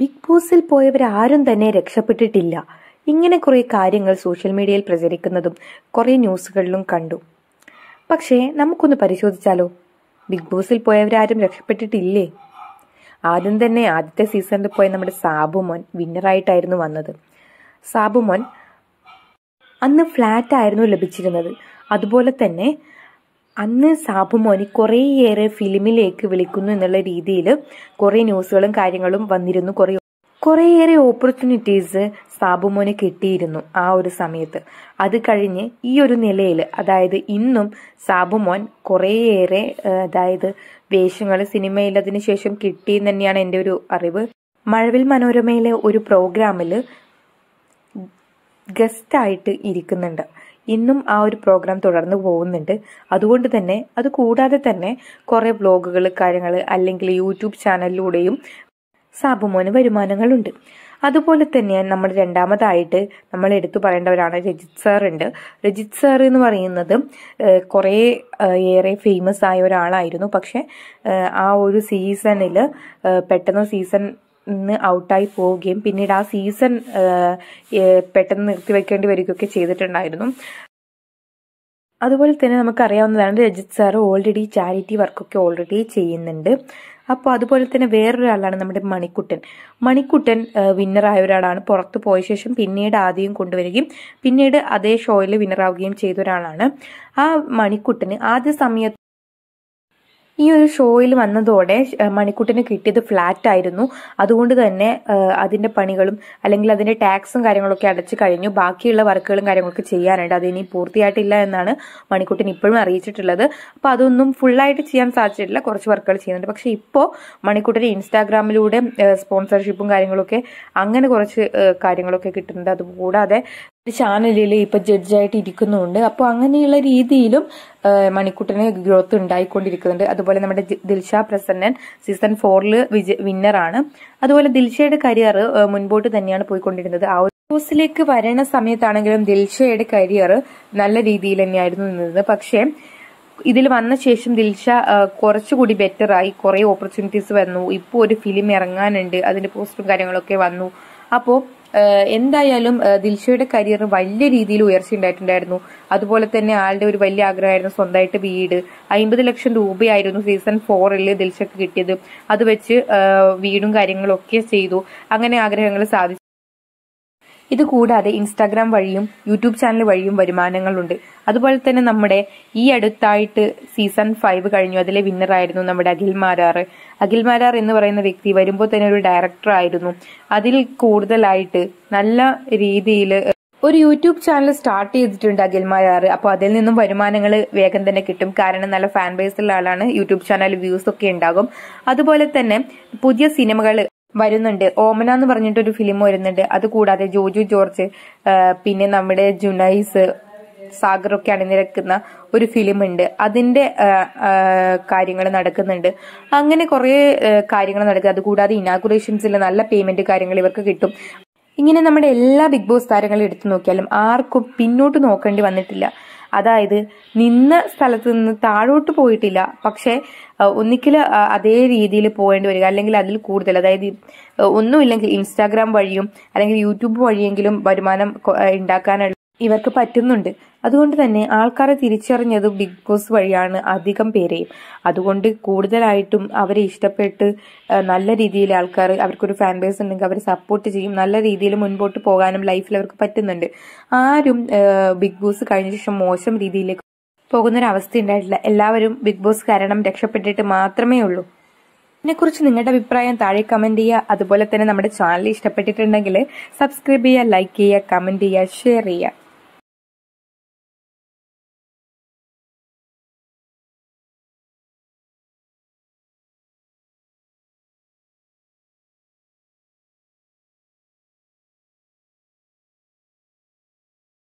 big ബോസിൽ പോയവരാരും തന്നെ രക്ഷപ്പെട്ടിട്ടില്ല ഇങ്ങനെ കുറേ കാര്യങ്ങൾ സോഷ്യൽ മീഡിയയിൽ പ്രചരിക്കുന്നതും കുറേ ന്യൂസുകളിലും കണ്ടു പക്ഷേ നമുക്കൊന്ന് പരിശോധിച്ചാലോ ബിഗ് ബോസിൽ പോയവരാരും രക്ഷപ്പെട്ടിട്ടില്ലേ ആദ്യം തന്നെ ആദ്യത്തെ സീസണിൽ പോയ നമ്മുടെ സാബുമോൻ വിന്നറായിട്ടായിരുന്നു വന്നത് സാബുമോൻ അന്ന് ഫ്ലാറ്റ് ആയിരുന്നു ലഭിച്ചിരുന്നത് അതുപോലെ തന്നെ അന്ന് സാബു മോനെ കുറേയേറെ ഫിലിമിലേക്ക് വിളിക്കുന്നു എന്നുള്ള രീതിയിൽ കുറേ ന്യൂസുകളും കാര്യങ്ങളും വന്നിരുന്നു കുറേ കുറേയേറെ ഓപ്പർച്യൂണിറ്റീസ് സാബു മോനെ കിട്ടിയിരുന്നു ആ ഒരു സമയത്ത് അത് കഴിഞ്ഞ് ഈ ഒരു നിലയിൽ അതായത് ഇന്നും സാബു മോൻ കുറേയേറെ അതായത് വേഷങ്ങൾ സിനിമയിൽ അതിനുശേഷം കിട്ടി എന്ന് തന്നെയാണ് എൻ്റെ ഒരു അറിവ് മഴവിൽ മനോരമയിലെ ഒരു പ്രോഗ്രാമിൽ ഗസ്റ്റായിട്ട് ഇരിക്കുന്നുണ്ട് ഇന്നും ആ ഒരു പ്രോഗ്രാം തുടർന്ന് പോകുന്നുണ്ട് അതുകൊണ്ട് തന്നെ അത് കൂടാതെ തന്നെ കുറേ വ്ലോഗുകൾ കാര്യങ്ങൾ അല്ലെങ്കിൽ യൂട്യൂബ് ചാനലിലൂടെയും സാബുമോന് വരുമാനങ്ങളുണ്ട് അതുപോലെ തന്നെയാണ് നമ്മൾ രണ്ടാമതായിട്ട് നമ്മൾ എടുത്തു പറയേണ്ടവരാണ് രജിത് സാർ ഉണ്ട് രജിത് സാർ എന്ന് പറയുന്നത് കുറേ ഏറെ ഫേമസ് ആയ ഒരാളായിരുന്നു പക്ഷെ ആ ഒരു സീസണിൽ പെട്ടെന്ന് സീസൺ നിന്ന് ഔട്ടായി പോവുകയും പിന്നീട് ആ സീസൺ പെട്ടെന്ന് വയ്ക്കേണ്ടി വരികയൊക്കെ ചെയ്തിട്ടുണ്ടായിരുന്നു അതുപോലെ തന്നെ നമുക്കറിയാവുന്നതാണ് രജിത് സാർ ഓൾറെഡി ചാരിറ്റി വർക്കൊക്കെ ഓൾറെഡി ചെയ്യുന്നുണ്ട് അപ്പോൾ അതുപോലെ തന്നെ വേറൊരാളാണ് നമ്മുടെ മണിക്കുട്ടൻ മണിക്കുട്ടൻ വിന്നറായ ഒരാളാണ് പുറത്ത് പോയ ശേഷം പിന്നീട് ആദ്യം കൊണ്ടുവരികയും പിന്നീട് അതേ ഷോയിൽ വിന്നറാവുകയും ചെയ്ത ഒരാളാണ് ആ മണിക്കുട്ടന് ആദ്യ സമയത്ത് ഈ ഒരു ഷോയിൽ വന്നതോടെ മണിക്കുട്ടിന് കിട്ടിയത് ഫ്ലാറ്റ് ആയിരുന്നു അതുകൊണ്ട് തന്നെ അതിന്റെ പണികളും അല്ലെങ്കിൽ അതിന്റെ ടാക്സും കാര്യങ്ങളൊക്കെ അടച്ചു കഴിഞ്ഞു ബാക്കിയുള്ള വർക്കുകളും കാര്യങ്ങളൊക്കെ ചെയ്യാനുണ്ട് അതിനി പൂർത്തിയായിട്ടില്ല എന്നാണ് മണിക്കുട്ടൻ ഇപ്പോഴും അറിയിച്ചിട്ടുള്ളത് അപ്പോൾ അതൊന്നും ഫുള്ളായിട്ട് ചെയ്യാൻ സാധിച്ചിട്ടില്ല കുറച്ച് വർക്കുകൾ ചെയ്യുന്നുണ്ട് പക്ഷേ ഇപ്പോൾ മണിക്കുട്ടിന് ഇൻസ്റ്റാഗ്രാമിലൂടെ സ്പോൺസർഷിപ്പും കാര്യങ്ങളൊക്കെ അങ്ങനെ കുറച്ച് കാര്യങ്ങളൊക്കെ കിട്ടുന്നുണ്ട് അതുകൂടാതെ ചാനലിൽ ഇപ്പൊ ജഡ്ജായിട്ട് ഇരിക്കുന്നുണ്ട് അപ്പൊ അങ്ങനെയുള്ള രീതിയിലും മണിക്കുട്ടന് ഗ്രോത്ത് ഉണ്ടായിക്കൊണ്ടിരിക്കുന്നുണ്ട് അതുപോലെ നമ്മുടെ ദിൽഷ പ്രസന്നൻ സീസൺ ഫോറിൽ വിജ വിന്നറാണ് അതുപോലെ ദിൽഷയുടെ കരിയർ മുൻപോട്ട് തന്നെയാണ് പോയിക്കൊണ്ടിരുന്നത് ആ ഹൗസിലേക്ക് വരണ സമയത്താണെങ്കിലും ദിൽഷയുടെ കരിയർ നല്ല രീതിയിൽ തന്നെയായിരുന്നു നിന്നത് പക്ഷേ ഇതിൽ വന്ന ശേഷം ദിൽഷ കുറച്ചുകൂടി ബെറ്ററായി കുറേ ഓപ്പർച്യൂണിറ്റീസ് വന്നു ഇപ്പോൾ ഒരു ഫിലിം ഇറങ്ങാനുണ്ട് അതിന്റെ പോസ്റ്ററും കാര്യങ്ങളൊക്കെ വന്നു അപ്പോൾ എന്തായാലും ദിൽഷയുടെ കരിയർ വലിയ രീതിയിൽ ഉയർച്ചയുണ്ടായിട്ടുണ്ടായിരുന്നു അതുപോലെ തന്നെ ആളുടെ ഒരു വലിയ ആഗ്രഹമായിരുന്നു സ്വന്തമായിട്ട് വീട് അമ്പത് ലക്ഷം രൂപയായിരുന്നു സീസൺ ഫോറിൽ ദിൽഷയ്ക്ക് കിട്ടിയത് അത് വെച്ച് വീടും കാര്യങ്ങളൊക്കെ ചെയ്തു അങ്ങനെ ആഗ്രഹങ്ങൾ സാധിച്ചു ഇതുകൂടാതെ ഇൻസ്റ്റാഗ്രാം വഴിയും യൂട്യൂബ് ചാനൽ വഴിയും വരുമാനങ്ങളുണ്ട് അതുപോലെ തന്നെ നമ്മുടെ ഈ അടുത്തായിട്ട് സീസൺ ഫൈവ് കഴിഞ്ഞു അതിലെ വിന്നറായിരുന്നു നമ്മുടെ അഖിൽ മാരാർ അഖിൽ മാരാർ എന്ന് പറയുന്ന വ്യക്തി വരുമ്പോൾ തന്നെ ഒരു ഡയറക്ടർ ആയിരുന്നു അതിൽ കൂടുതലായിട്ട് നല്ല രീതിയിൽ ഒരു യൂട്യൂബ് ചാനൽ സ്റ്റാർട്ട് ചെയ്തിട്ടുണ്ട് മാരാർ അപ്പോൾ അതിൽ നിന്നും വരുമാനങ്ങൾ വേഗം തന്നെ കിട്ടും കാരണം നല്ല ഫാൻ ബേസ് ഉള്ള ആളാണ് യൂട്യൂബ് ചാനൽ വ്യൂസ് ഒക്കെ ഉണ്ടാകും അതുപോലെ തന്നെ പുതിയ സിനിമകൾ വരുന്നുണ്ട് ഓമന എന്ന് പറഞ്ഞിട്ട് ഒരു ഫിലിം വരുന്നുണ്ട് അത് കൂടാതെ ജോജു ജോർജ് പിന്നെ നമ്മുടെ ജുനൈസ് സാഗർ ഒക്കെ അണിനിരക്കുന്ന ഒരു ഫിലിം ഉണ്ട് അതിന്റെ കാര്യങ്ങൾ നടക്കുന്നുണ്ട് അങ്ങനെ കുറേ കാര്യങ്ങൾ നടക്കുക അതുകൂടാതെ ഇനാഗുറേഷൻസിൽ നല്ല പേയ്മെന്റ് കാര്യങ്ങൾ ഇവർക്ക് കിട്ടും ഇങ്ങനെ നമ്മുടെ എല്ലാ ബിഗ് ബോസ് താരങ്ങളും എടുത്തു നോക്കിയാലും ആർക്കും പിന്നോട്ട് നോക്കേണ്ടി വന്നിട്ടില്ല അതായത് നിന്ന സ്ഥലത്ത് നിന്ന് താഴോട്ട് പോയിട്ടില്ല പക്ഷെ ഒന്നിക്കല് അതേ രീതിയിൽ പോകേണ്ടി വരിക അല്ലെങ്കിൽ അതിൽ കൂടുതൽ അതായത് ഒന്നുമില്ലെങ്കിൽ ഇൻസ്റ്റാഗ്രാം വഴിയും അല്ലെങ്കിൽ യൂട്യൂബ് വഴിയെങ്കിലും വരുമാനം ഉണ്ടാക്കാനുള്ള ഇവർക്ക് പറ്റുന്നുണ്ട് അതുകൊണ്ട് തന്നെ ആൾക്കാരെ തിരിച്ചറിഞ്ഞത് ബിഗ് ബോസ് വഴിയാണ് അധികം പേരെയും അതുകൊണ്ട് കൂടുതലായിട്ടും അവരെ ഇഷ്ടപ്പെട്ട് നല്ല രീതിയിൽ ആൾക്കാർ അവർക്കൊരു ഫാൻ ബേസ് ഉണ്ടെങ്കിൽ അവരെ സപ്പോർട്ട് ചെയ്യും നല്ല രീതിയിൽ മുൻപോട്ട് പോകാനും ലൈഫിൽ അവർക്ക് പറ്റുന്നുണ്ട് ആരും ബിഗ് ബോസ് കഴിഞ്ഞ ശേഷം മോശം രീതിയിലേക്ക് പോകുന്നൊരവസ്ഥ ഉണ്ടായിട്ടില്ല എല്ലാവരും ബിഗ് ബോസ് കാരണം രക്ഷപ്പെട്ടിട്ട് മാത്രമേ ഉള്ളൂ ഇതിനെക്കുറിച്ച് നിങ്ങളുടെ അഭിപ്രായം താഴെ കമന്റ് ചെയ്യുക അതുപോലെ തന്നെ നമ്മുടെ ചാനൽ ഇഷ്ടപ്പെട്ടിട്ടുണ്ടെങ്കിൽ സബ്സ്ക്രൈബ് ചെയ്യുക ലൈക്ക് ചെയ്യുക കമന്റ് ചെയ്യുക ഷെയർ ചെയ്യുക